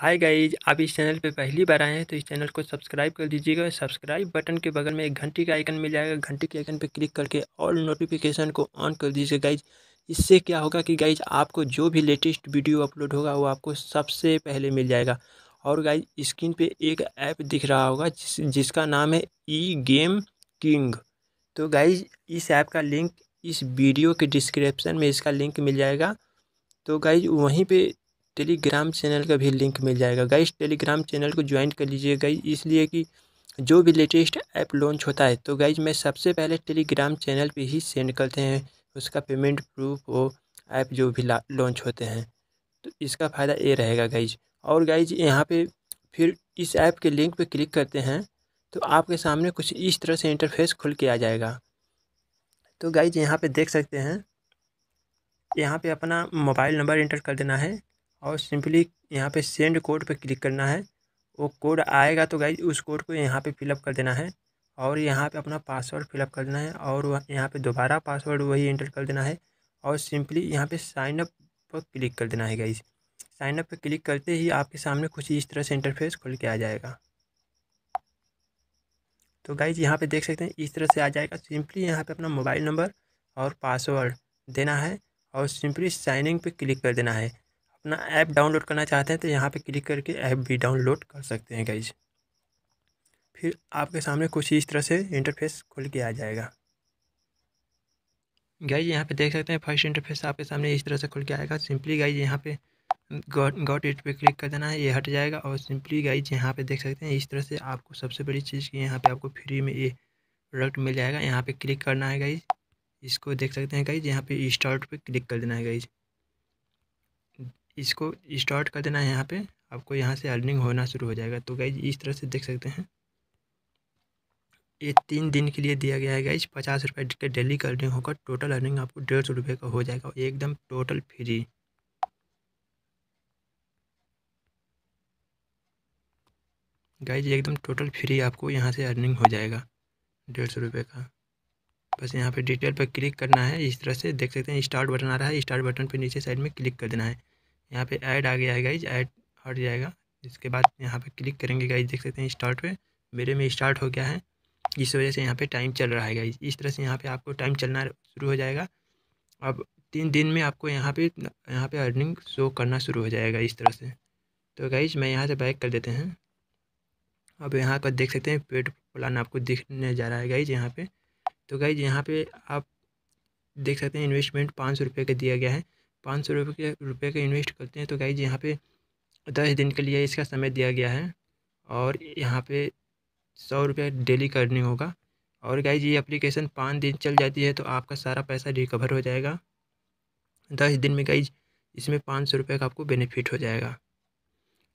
hi guys आप इस channel पे पहली बार आए हैं तो इस चैनल को सब्सक्राइब कर दीजिएगा सब्सक्राइब बटन के बगल में एक घंटी का आइकन मिल जाएगा घंटी के आइकन पे क्लिक करके ऑल नोटिफिकेशन को ऑन कर दीजिए गाइज इससे क्या होगा कि गाइज आपको जो भी लेटेस्ट वीडियो अपलोड होगा वो आपको सबसे पहले मिल जाएगा और गाइज स्क्रीन पर एक ऐप दिख रहा होगा जिस जिसका नाम है ई गेम किंग तो गाइज इस ऐप का लिंक इस वीडियो के डिस्क्रिप्शन में इसका लिंक मिल जाएगा तो गाइज वहीं पे टेलीग्राम चैनल का भी लिंक मिल जाएगा गाइस टेलीग्राम चैनल को ज्वाइन कर लीजिए गाइस इसलिए कि जो भी लेटेस्ट ऐप लॉन्च होता है तो गाइस मैं सबसे पहले टेलीग्राम चैनल पे ही सेंड करते हैं उसका पेमेंट प्रूफ वो ऐप जो भी लॉन्च होते हैं तो इसका फ़ायदा ये रहेगा गाइज और गाइज यहाँ पर फिर इस ऐप के लिंक पर क्लिक करते हैं तो आपके सामने कुछ इस तरह से इंटरफेस खुल के आ जाएगा तो गाइज यहाँ पे देख सकते हैं यहाँ पे अपना मोबाइल नंबर इंटर कर देना है और सिंपली यहाँ पे सेंड कोड पे क्लिक करना है वो कोड आएगा तो गाइज उस कोड को यहाँ पे फिलअप कर देना है और यहाँ पे अपना पासवर्ड फिलअप कर देना है और यहाँ पे दोबारा पासवर्ड वही एंटर कर देना है और सिंपली यहाँ पे साइन अप पर क्लिक कर देना है गाइज साइन अप पर क्लिक करते ही आपके सामने कुछ इस तरह से इंटरफेस खुल के आ जाएगा तो गाइज यहाँ पर देख सकते हैं इस तरह से आ जाएगा सिंपली यहाँ पर अपना मोबाइल नंबर और पासवर्ड देना है और सिंपली साइनिंग पे क्लिक कर देना है अपना ऐप डाउनलोड करना चाहते हैं तो यहाँ पे क्लिक करके ऐप भी डाउनलोड कर सकते हैं गाइज फिर आपके सामने कुछ इस तरह से इंटरफेस खुल के आ जाएगा गाइज यहाँ पे देख सकते हैं फर्स्ट इंटरफेस आपके सामने इस तरह से खुल के आएगा सिंपली गाइज यहाँ पे गॉट गॉट इट पे क्लिक कर देना है ये हट जाएगा और सिंपली गाइज यहाँ पे देख सकते हैं इस तरह से आपको सबसे बड़ी चीज़ की यहाँ पे आपको फ्री में ये प्रोडक्ट मिल जाएगा यहाँ पे क्लिक करना है गाइज इसको देख सकते हैं गाइज यहाँ पे स्टार्ट पे क्लिक कर देना है गाइज इसको स्टार्ट कर देना है यहाँ पे आपको यहाँ से अर्निंग होना शुरू हो जाएगा तो गाइज इस तरह से देख सकते हैं ये तीन दिन के लिए दिया गया है गाइज पचास रुपये के डेली का अर्निंग होगा टोटल अर्निंग आपको डेढ़ सौ रुपये का हो जाएगा एकदम टोटल फ्री गाइज एकदम टोटल फ्री आपको यहाँ से अर्निंग हो जाएगा डेढ़ सौ रुपये का बस यहाँ पे डिटेल पर क्लिक करना है इस तरह से देख सकते हैं स्टार्ट बटन आ रहा है स्टार्ट बटन पे नीचे साइड में क्लिक कर देना है यहाँ पे ऐड आ गया है गाइज ऐड हट जाएगा इसके बाद यहाँ पे क्लिक करेंगे गाइज देख सकते हैं स्टार्ट पे मेरे में स्टार्ट हो गया है इस वजह से यहाँ पे टाइम चल रहा है गाइज इस तरह से यहाँ पे आपको टाइम चलना शुरू हो जाएगा अब तीन दिन में आपको यहाँ पे यहाँ पे अर्निंग शो करना शुरू हो जाएगा इस तरह से तो गाइज मैं यहाँ से बैक कर देते हैं अब यहाँ का देख सकते हैं पेट प्लान आपको दिखने जा रहा है गाइज यहाँ पर तो गाइज यहाँ पर आप देख सकते हैं इन्वेस्टमेंट पाँच सौ रुपये का दिया गया है पाँच सौ रुपये रुपये का इन्वेस्ट करते हैं तो गाइज यहाँ पे दस दिन के लिए इसका समय दिया गया है और यहाँ पे सौ रुपये डेली करनी होगा और गाइज ये एप्लीकेशन पाँच दिन चल जाती है तो आपका सारा पैसा रिकवर हो जाएगा दस दिन में गाइज इसमें पाँच सौ रुपये का आपको बेनिफिट हो जाएगा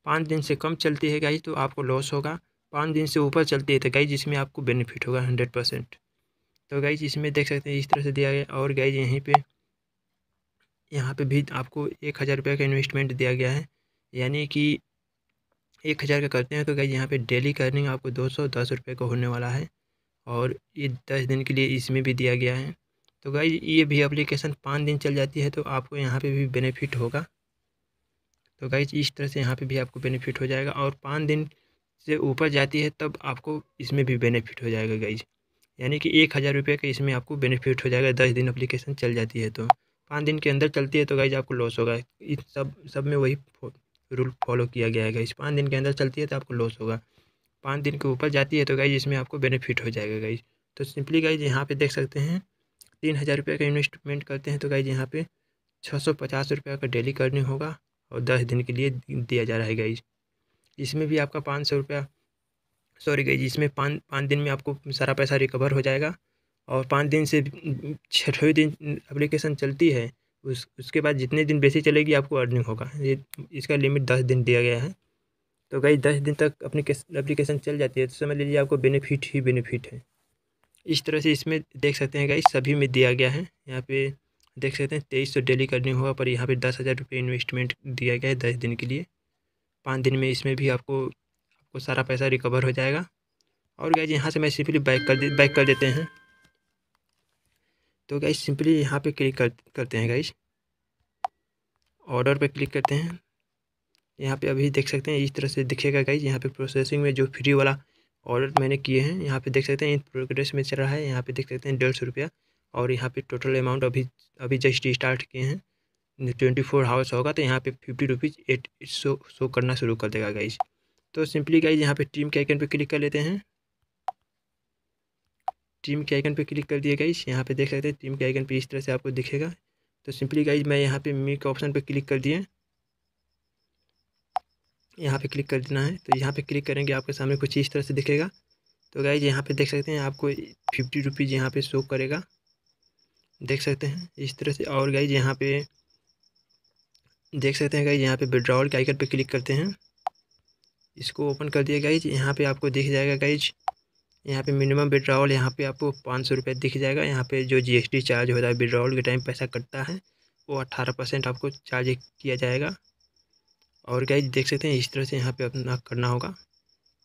पाँच दिन से कम चलती है गाइज तो आपको लॉस होगा पाँच दिन से ऊपर चलती है तो गाइज इसमें आपको बेनिफिट होगा हंड्रेड परसेंट तो गाइज इसमें देख सकते हैं इस तरह से दिया गया और गाइज यहीं पर यहाँ पे भी आपको एक हज़ार रुपये का इन्वेस्टमेंट दिया गया है यानी कि एक हज़ार का करते हैं तो गई यहाँ पे डेली करनिंग आपको दो सौ दस रुपये का होने वाला है और ये दस दिन के लिए इसमें भी दिया गया है तो गाई ये भी अप्लीकेशन पाँच दिन चल जाती है तो आपको यहाँ पर भी बेनिफिट होगा तो गाई इस तरह से यहाँ पर भी आपको बेनिफिट हो जाएगा और पाँच दिन से ऊपर जाती है तब आपको इसमें भी बेनिफिट हो जाएगा गाइज यानी कि एक हज़ार रुपये का इसमें आपको बेनिफिट हो जाएगा दस दिन अप्लीकेशन चल जाती है तो पाँच दिन के अंदर चलती है तो गाइज आपको लॉस होगा इस सब सब में वही रूल फॉलो किया गया है गाइज पाँच दिन के अंदर चलती है तो आपको लॉस होगा पाँच दिन के ऊपर जाती है तो गाइज इसमें आपको बेनिफिट हो जाएगा गाइज तो सिंपली गाइज यहाँ पे देख सकते हैं तीन हज़ार रुपये का इन्वेस्टमेंट करते हैं तो गाइज यहाँ पे छः सौ पचास रुपये का डेली करने होगा और दस दिन के लिए दिया जा रहा है गाइज इसमें भी आपका पाँच सौ रुपया सॉरी गाइज इसमें पाँच पाँच दिन में आपको सारा पैसा रिकवर हो जाएगा और पाँच दिन से छठवें दिन एप्लीकेशन चलती है उस उसके बाद जितने दिन बेसी चलेगी आपको अर्निंग होगा ये इसका लिमिट दस दिन दिया गया है तो गई दस दिन तक अपनी एप्लीकेशन चल जाती है तो समझ लीजिए आपको बेनिफिट ही बेनिफिट है इस तरह से इसमें देख सकते हैं गई सभी में दिया गया है यहाँ पे देख सकते हैं तेईस सौ डेली अर्निंग होगा पर यहाँ पे दस हज़ार रुपये इन्वेस्टमेंट दिया गया है दस दिन के लिए पाँच दिन में इसमें भी आपको आपको सारा पैसा रिकवर हो जाएगा और जी यहाँ से मैं सिंपली बैक कर दे बैक कर देते हैं तो गाइस सिंपली यहाँ पे क्लिक कर, करते हैं गाइस ऑर्डर पे क्लिक करते हैं यहाँ पे अभी देख सकते हैं इस तरह से दिखेगा गाइज यहाँ पे प्रोसेसिंग में जो फ्री वाला ऑर्डर मैंने किए हैं यहाँ पे देख सकते हैं इन प्रोग्रेस में चल रहा है यहाँ पे देख सकते हैं डेढ़ सौ रुपया और यहाँ पे टोटल अमाउंट अभी अभी जस्ट स्टार्ट किए हैं ट्वेंटी फोर हावर्स होगा तो यहाँ पर फिफ्टी रुपीज़ एट शो करना शुरू कर देगा गाइज तो सिंपली गाइज यहाँ पर टीम के आइकन पर क्लिक कर लेते हैं टीम के आइकन पे क्लिक कर दिए गाइज यहाँ पे देख सकते हैं टीम के आइकन पे इस तरह से आपको दिखेगा तो सिंपली गाइज मैं यहाँ पे मी के ऑप्शन पे क्लिक कर दिए यहाँ पे क्लिक कर देना है तो यहाँ पे क्लिक करेंगे आपके सामने कुछ इस तरह से दिखेगा तो गाइज यहाँ पे देख सकते हैं आपको फिफ्टी रुपीज़ यहाँ पर शो करेगा देख सकते हैं इस तरह से और गाइज यहाँ पे देख सकते हैं गाइज यहाँ पे विड्रॉल के आइकन पर क्लिक करते हैं इसको ओपन कर दिया गाइज यहाँ पे आपको दिख जाएगा गाइज यहाँ पे मिनिमम विड्रावल यहाँ पे आपको पाँच सौ रुपये दिख जाएगा यहाँ पे जो जीएसटी चार्ज होता है विड्रावल के टाइम पैसा कटता है वो अट्ठारह परसेंट आपको चार्ज किया जाएगा और गाइज देख सकते हैं इस तरह से यहाँ पे अपना करना होगा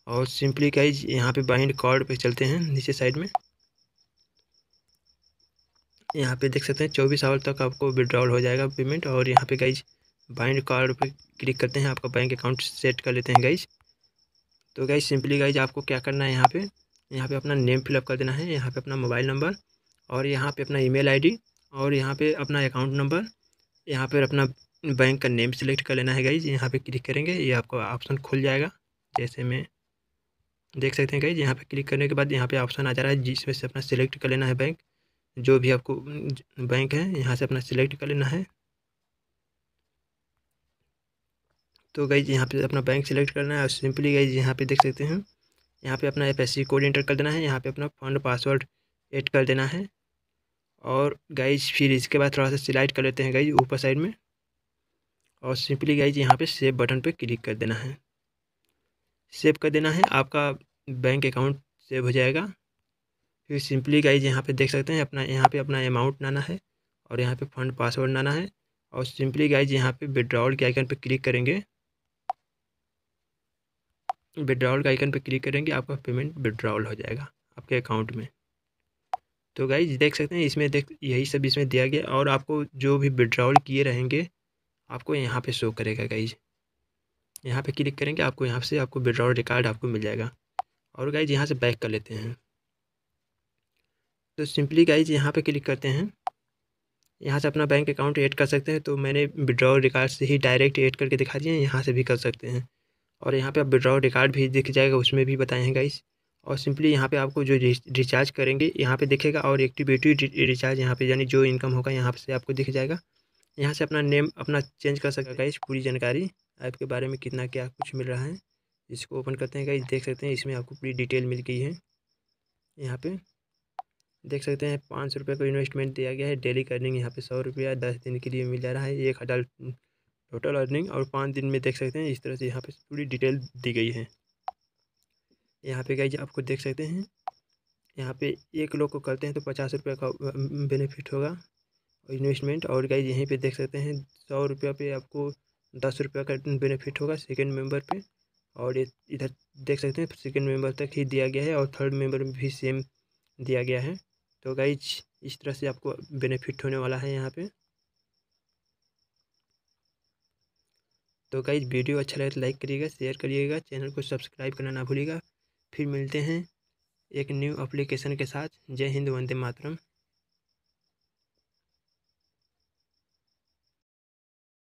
और सिंपली गाइज यहाँ पे बाइंड कार्ड पे चलते हैं नीचे साइड में यहाँ पे देख सकते हैं चौबीस आवर तक आपको विड्रॉल हो जाएगा पेमेंट और यहाँ पर गाइज बाइंड कार्ड पर क्लिक करते हैं आपका बैंक अकाउंट सेट कर लेते हैं गाइज तो गाइज सिंपली गाइज आपको क्या करना है यहाँ पर यहाँ पे अपना नेम फिलअप कर देना है यहाँ पे अपना मोबाइल नंबर और यहाँ पे अपना ईमेल आईडी और यहाँ पे अपना अकाउंट नंबर यहाँ पर अपना बैंक का नेम सिलेक्ट कर लेना है जी यहाँ पे क्लिक करेंगे ये आपका ऑप्शन खुल जाएगा जैसे मैं देख सकते हैं जी यहाँ पे क्लिक करने के बाद यहाँ पे ऑप्शन आ जा रहा है जिसमें से अपना सिलेक्ट कर लेना है बैंक जो भी आपको बैंक है यहाँ से अपना सिलेक्ट कर लेना है तो जी यहाँ पर अपना बैंक सिलेक्ट करना है और सिंपली जी यहाँ पर देख सकते हैं यहाँ पे अपना एफ कोड इंटर कर देना है यहाँ पे अपना फंड पासवर्ड एड कर देना है और गाइज फिर इसके बाद थोड़ा सा सिलाइड कर लेते हैं गाइज ऊपर साइड में और सिंपली गाइज यहाँ पे सेव बटन पे क्लिक कर देना है सेव कर देना है आपका बैंक अकाउंट सेव हो जाएगा फिर सिंपली गाइज यहाँ पे देख सकते हैं अपना यहाँ पे अपना अमाउंट लाना है और यहाँ पे फंड पासवर्ड लाना है और सिंपली गाइज यहाँ पे विड्रॉल के आइकन पे क्लिक करेंगे विड्रावल का आइकन पर क्लिक करेंगे आपका पेमेंट विड्रावल हो जाएगा आपके अकाउंट में तो गाइज देख सकते हैं इसमें देख यही सब इसमें दिया गया और आपको जो भी विड्रावल किए रहेंगे आपको यहाँ पे शो करेगा गाइज यहाँ पे क्लिक करेंगे आपको यहाँ से आपको विड्रॉल रिकॉर्ड आपको मिल जाएगा और गाइज यहाँ से बैक कर लेते हैं तो सिंपली गाइज यहाँ पे क्लिक करते हैं यहाँ से अपना बैंक अकाउंट ऐड कर सकते हैं तो मैंने विड्रॉल रिकॉर्ड से ही डायरेक्ट ऐड करके दिखा दिए यहाँ से भी कर सकते हैं और यहाँ पे आप विड्रॉ रिकार्ड भी दिख जाएगा उसमें भी बताए हैं गाइस और सिंपली यहाँ पे आपको जो रिचार्ज करेंगे यहाँ पे दिखेगा और एक्टिविटी रिचार्ज यहाँ पे यानी जो इनकम होगा यहाँ से आपको दिख जाएगा यहाँ से अपना नेम अपना चेंज कर सकता गाइस पूरी जानकारी ऐप के बारे में कितना क्या कुछ मिल रहा है इसको ओपन करते हैं गाइस देख सकते हैं इसमें आपको पूरी डिटेल मिल गई है यहाँ पे देख सकते हैं पाँच सौ रुपये का इन्वेस्टमेंट दिया गया है डेली अर्निंग यहाँ पे सौ रुपया दस दिन के लिए मिल जा रहा है एक हज़ार टोटल अर्निंग और पाँच दिन में देख सकते हैं इस तरह से यहाँ पे पूरी डिटेल दी गई है यहाँ पे गाइज आपको देख सकते हैं यहाँ पे एक लोग को करते हैं तो पचास रुपये का बेनिफिट होगा इन्वेस्टमेंट और गाइज यहीं पे देख सकते हैं सौ रुपये पे आपको दस रुपये का बेनिफिट होगा सेकेंड मेम्बर पर और इधर देख सकते हैं सेकेंड मेम्बर तक ही दिया गया है और थर्ड मेम्बर में भी सेम दिया गया है तो गाइज इस तरह से आपको बेनिफिट होने वाला है यहाँ पे तो गाइज वीडियो अच्छा लगे तो लाइक करिएगा शेयर करिएगा चैनल को सब्सक्राइब करना ना भूलिएगा फिर मिलते हैं एक न्यू अप्लीकेशन के साथ जय हिंद वंदे मातरम